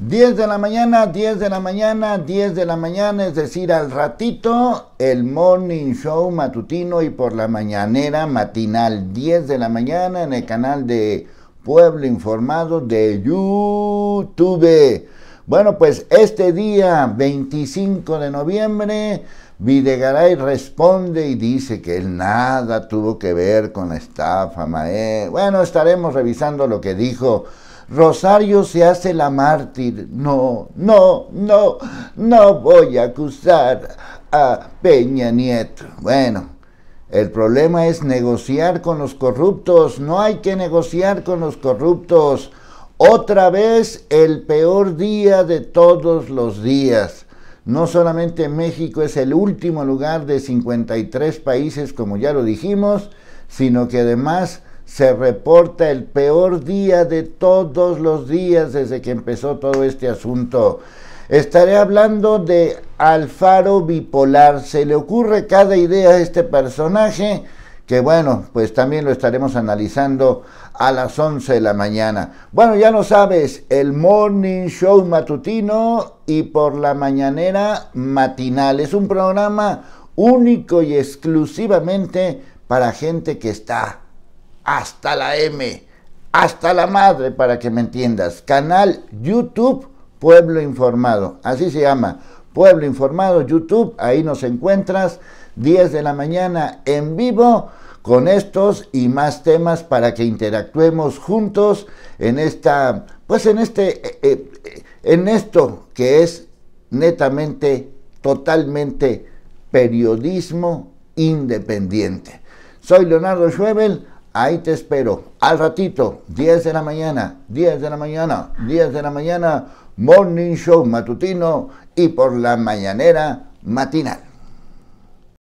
10 de la mañana, 10 de la mañana, 10 de la mañana, es decir, al ratito, el morning show matutino y por la mañanera matinal, 10 de la mañana en el canal de Pueblo Informado de YouTube. Bueno, pues este día 25 de noviembre, Videgaray responde y dice que él nada tuvo que ver con la estafa, Bueno, estaremos revisando lo que dijo Rosario se hace la mártir. No, no, no, no voy a acusar a Peña Nieto. Bueno, el problema es negociar con los corruptos. No hay que negociar con los corruptos. Otra vez el peor día de todos los días. No solamente México es el último lugar de 53 países, como ya lo dijimos, sino que además se reporta el peor día de todos los días desde que empezó todo este asunto. Estaré hablando de Alfaro Bipolar. Se le ocurre cada idea a este personaje que bueno, pues también lo estaremos analizando a las 11 de la mañana. Bueno, ya lo sabes, el Morning Show matutino y por la mañanera matinal. Es un programa único y exclusivamente para gente que está hasta la M, hasta la madre para que me entiendas. Canal YouTube Pueblo Informado, así se llama. Pueblo Informado YouTube, ahí nos encuentras 10 de la mañana en vivo con estos y más temas para que interactuemos juntos en esta pues en este eh, eh, eh, en esto que es netamente totalmente periodismo independiente. Soy Leonardo Schwebel Ahí te espero. Al ratito, 10 de la mañana, 10 de la mañana, 10 de la mañana, morning show matutino y por la mañanera matinal.